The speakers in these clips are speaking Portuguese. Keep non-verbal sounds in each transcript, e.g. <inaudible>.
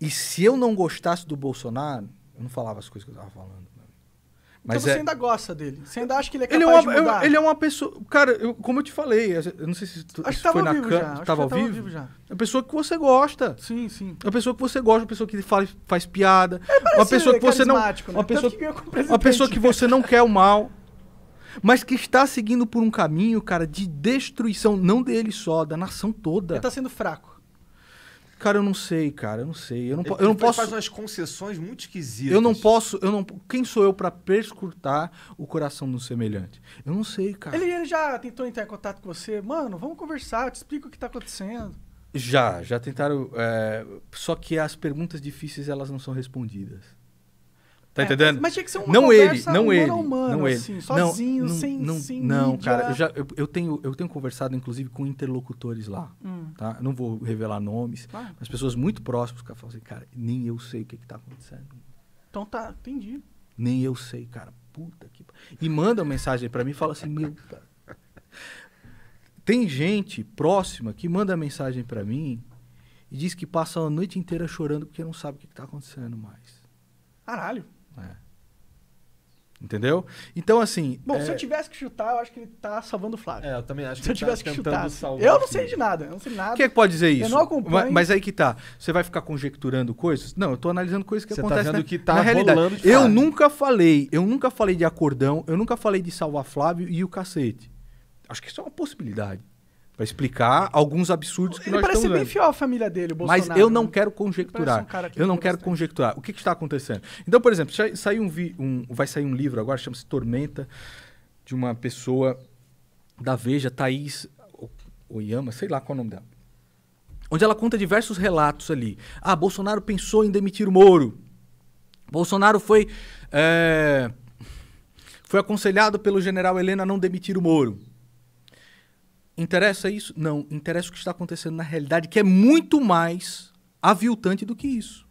E se eu não gostasse do Bolsonaro, eu não falava as coisas que eu tava falando. Né? Então mas então você é... ainda gosta dele? Você ainda acha que ele é capaz ele é uma, de mudar? Eu, ele é uma pessoa... Cara, eu, como eu te falei, eu não sei se, tu, Acho foi na câmera... Acho tava ao vivo? vivo já. É uma pessoa que você gosta. Sim, sim. É uma pessoa que você gosta, uma pessoa que fala, faz piada. É, uma pessoa é que você não... Né? Uma, pessoa, que uma pessoa que você não quer o mal. Mas que está seguindo por um caminho, cara, de destruição, não dele só, da nação toda. Ele tá sendo fraco. Cara, eu não sei, cara, eu não sei. Eu não, ele, eu não posso. faz umas concessões muito esquisitas. Eu não posso, eu não. Quem sou eu para perscrutar o coração do semelhante? Eu não sei, cara. Ele, ele, já tentou entrar em contato com você, mano. Vamos conversar, eu te explico o que tá acontecendo. Já, já tentaram. É, só que as perguntas difíceis elas não são respondidas. Tá é, entendendo? Mas, tinha que ser uma não ele, não ele, não ele, assim, sozinho, não, sem, não, sem não mídia. cara, eu já eu, eu, tenho eu tenho conversado inclusive com interlocutores lá, hum. tá? não vou revelar nomes, ah. mas pessoas muito próximas, cara, falam assim, cara, nem eu sei o que que tá acontecendo. Então tá, entendi. Nem eu sei, cara. Puta que E manda uma mensagem para mim e fala assim, meu, Tem gente próxima que manda mensagem para mim e diz que passa a noite inteira chorando porque não sabe o que, que tá acontecendo mais. Caralho. É. Entendeu? Então, assim. Bom, é... se eu tivesse que chutar, eu acho que ele tá salvando o Flávio. É, eu também acho se que eu tá tivesse tá que chutar. Assim, eu não assim. sei de nada, eu não sei de nada. Quem é que pode dizer isso? Eu não acompanho. Mas, mas, aí que tá. Você vai ficar conjecturando coisas? Não, eu tô analisando coisas que Você tá acontecem tá na, que tá na realidade. Eu nunca falei, eu nunca falei de acordão, eu nunca falei de salvar Flávio e o cacete. Acho que isso é uma possibilidade para explicar alguns absurdos que ele nós parece bem fiel à família dele, o Bolsonaro. Mas eu né? não quero conjecturar. Um que eu não quero bastante. conjecturar. O que, que, está acontecendo? Então, por exemplo, sai um, vi, um vai sair um livro agora, chama-se Tormenta, de uma pessoa da Veja, Thaís Oyama, sei lá qual é o nome dela. Onde ela conta diversos relatos ali. Ah, Bolsonaro pensou em demitir o Moro. Bolsonaro foi, é, foi aconselhado pelo general Helena a não demitir o Moro. Interessa isso? Não. Interessa o que está acontecendo na realidade, que é muito mais aviltante do que isso.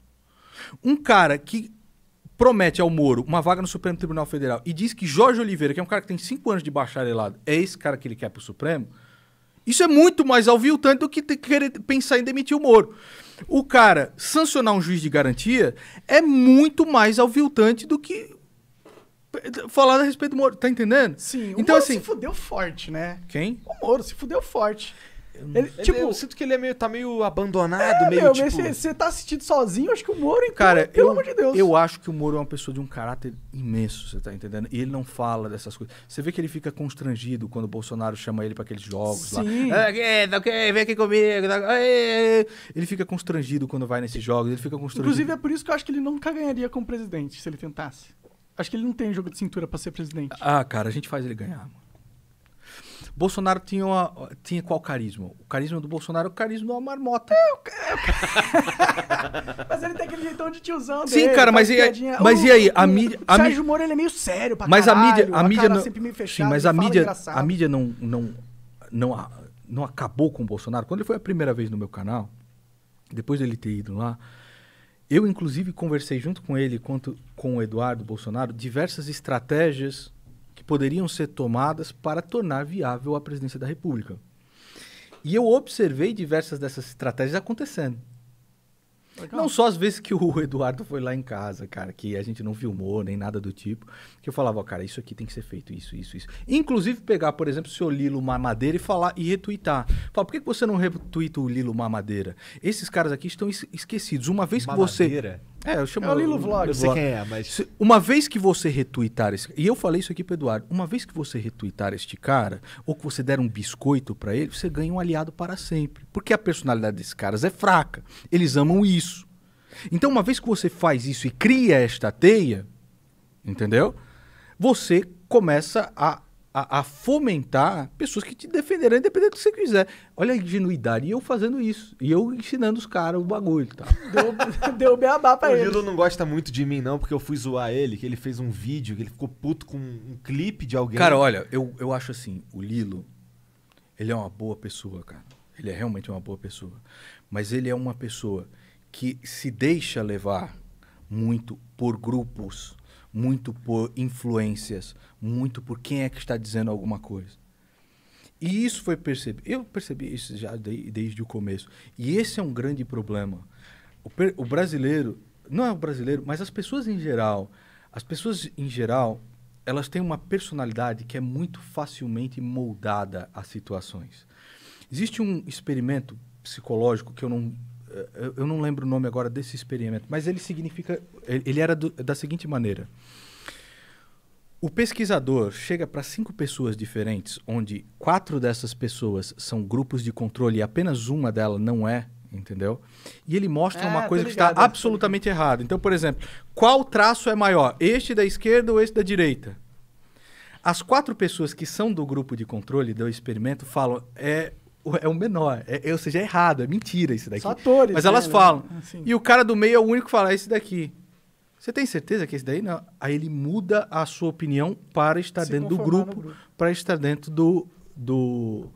Um cara que promete ao Moro uma vaga no Supremo Tribunal Federal e diz que Jorge Oliveira, que é um cara que tem cinco anos de bacharelado, é esse cara que ele quer para o Supremo, isso é muito mais aviltante do que querer pensar em demitir o Moro. O cara sancionar um juiz de garantia é muito mais aviltante do que falar a respeito do Moro, tá entendendo? Sim, o então, Moro assim, se fudeu forte, né? Quem? O Moro se fudeu forte. ele, tipo, eu sinto que ele é meio, tá meio abandonado, é, meio meu, tipo... Você tá assistindo sozinho, acho que o Moro, então, Cara, pelo eu, amor de Deus. Eu acho que o Moro é uma pessoa de um caráter imenso, você tá entendendo? E ele não fala dessas coisas. Você vê que ele fica constrangido quando o Bolsonaro chama ele para aqueles jogos Sim. lá. Ah, é? tá, okay, é? vem aqui comigo. Tá, ele fica constrangido quando vai nesses jogos, ele fica constrangido. Inclusive, é por isso que eu acho que ele nunca ganharia como presidente, se ele tentasse. Acho que ele não tem jogo de cintura para ser presidente. Ah, cara, a gente faz ele ganhar, mano. Bolsonaro tinha, uma, tinha qual carisma? O carisma do Bolsonaro é o carisma de uma marmota. É, o, é, <laughs> mas ele tem aquele jeitão de tiozão Sim, dele, cara, mas, e, aí? mas o, e aí? A mídia, a mídia, Sérgio Moro, ele é meio sério pra mas caralho. Mas a mídia... A mídia não, sempre meio fechada, sim, mas a mídia, a mídia não, não, não, não acabou com o Bolsonaro. Quando ele foi a primeira vez no meu canal, depois dele ter ido lá, eu, inclusive, conversei junto com ele, quanto com o Eduardo Bolsonaro, diversas estratégias que poderiam ser tomadas para tornar viável a presidência da República. E eu observei diversas dessas estratégias acontecendo. Legal. Não só as vezes que o <laughs> Eduardo foi lá em casa, cara, que a gente não filmou nem nada do tipo, que eu falava, ó, cara, isso aqui tem que ser feito, isso, isso, isso. Inclusive pegar, por exemplo, o seu Lilo Mamadeira e falar e retweetar. Fala, por que você não retuita o Lilo Mamadeira? Esses caras aqui estão esquecidos. Uma vez que você é, eu chamo. É o Lilo Vlog. Eu sei quem é, mas. Uma vez que você retweetar esse. E eu falei isso aqui pro Eduardo. Uma vez que você retweetar este cara, ou que você der um biscoito para ele, você ganha um aliado para sempre. Porque a personalidade desses caras é fraca. Eles amam isso. Então, uma vez que você faz isso e cria esta teia, entendeu? Você começa a a, a, fomentar pessoas que te defenderão independente do que você quiser. Olha a ingenuidade. E eu fazendo isso. E eu ensinando os caras o bagulho tá? Deu, <laughs> deu beabá pra ele. O Lilo não gosta muito de mim, não, porque eu fui zoar ele, que ele fez um vídeo, que ele ficou puto com um clipe de alguém. Cara, olha, eu, eu acho assim, o Lilo, ele é uma boa pessoa, cara. Ele é realmente uma boa pessoa. Mas ele é uma pessoa que se deixa levar muito por grupos muito por influências, muito por quem é que está dizendo alguma coisa. E isso foi percebido. Eu percebi isso já de, desde o começo. E esse é um grande problema. O, per, o brasileiro, não é o brasileiro, mas as pessoas em geral, as pessoas em geral, elas têm uma personalidade que é muito facilmente moldada a situações. Existe um experimento psicológico que eu não eu não lembro o nome agora desse experimento, mas ele significa. Ele era do, da seguinte maneira: o pesquisador chega para cinco pessoas diferentes, onde quatro dessas pessoas são grupos de controle e apenas uma delas não é, entendeu? E ele mostra uma ah, coisa que está absolutamente errada. Então, por exemplo, qual traço é maior? Este da esquerda ou este da direita? As quatro pessoas que são do grupo de controle do experimento falam: é é o menor. É, é, ou seja, é errado, é mentira isso daqui. Só atores. Mas elas né, né? falam. Assim. E o cara do meio é o único que fala, é esse daqui. Você tem certeza que é esse daí não? Aí ele muda a sua opinião para estar Se dentro do grupo, grupo. para estar dentro do, do,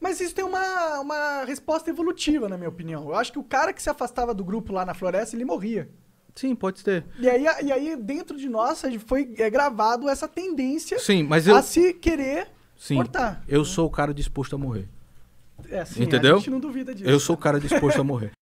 mas isso tem uma, uma resposta evolutiva, na minha opinião. Eu acho que o cara que se afastava do grupo lá na floresta, ele morria. Sim, pode ser. E aí, e aí dentro de nós, foi é, gravado essa tendência Sim, mas eu... a se querer Sim, cortar. Eu sou o cara disposto a morrer. É assim, Entendeu? a gente não duvida disso. Eu sou o né? cara disposto a morrer. <laughs>